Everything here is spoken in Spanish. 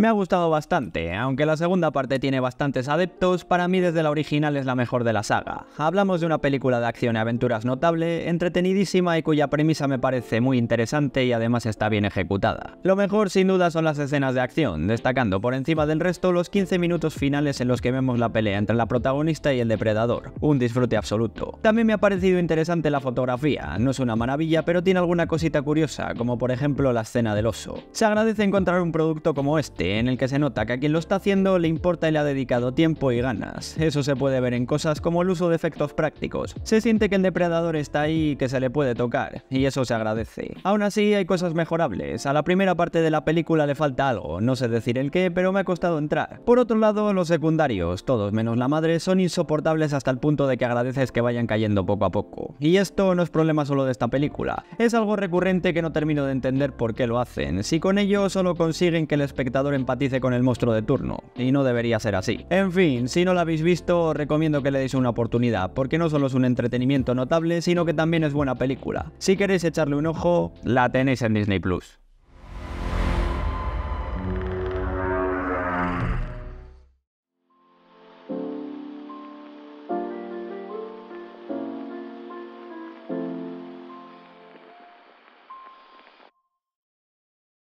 Me ha gustado bastante, aunque la segunda parte tiene bastantes adeptos, para mí desde la original es la mejor de la saga. Hablamos de una película de acción y aventuras notable, entretenidísima y cuya premisa me parece muy interesante y además está bien ejecutada. Lo mejor sin duda son las escenas de acción, destacando por encima del resto los 15 minutos finales en los que vemos la pelea entre la protagonista y el depredador, un disfrute absoluto. También me ha parecido interesante la fotografía, no es una maravilla pero tiene alguna cosita curiosa, como por ejemplo la escena del oso. Se agradece encontrar un producto como este, en el que se nota que a quien lo está haciendo le importa y le ha dedicado tiempo y ganas. Eso se puede ver en cosas como el uso de efectos prácticos. Se siente que el depredador está ahí y que se le puede tocar, y eso se agradece. Aún así, hay cosas mejorables. A la primera parte de la película le falta algo, no sé decir el qué, pero me ha costado entrar. Por otro lado, los secundarios, todos menos la madre, son insoportables hasta el punto de que agradeces que vayan cayendo poco a poco. Y esto no es problema solo de esta película, es algo recurrente que no termino de entender por qué lo hacen. Si con ello solo consiguen que el espectador empatice con el monstruo de turno, y no debería ser así. En fin, si no lo habéis visto, os recomiendo que le deis una oportunidad, porque no solo es un entretenimiento notable, sino que también es buena película. Si queréis echarle un ojo, la tenéis en Disney Plus.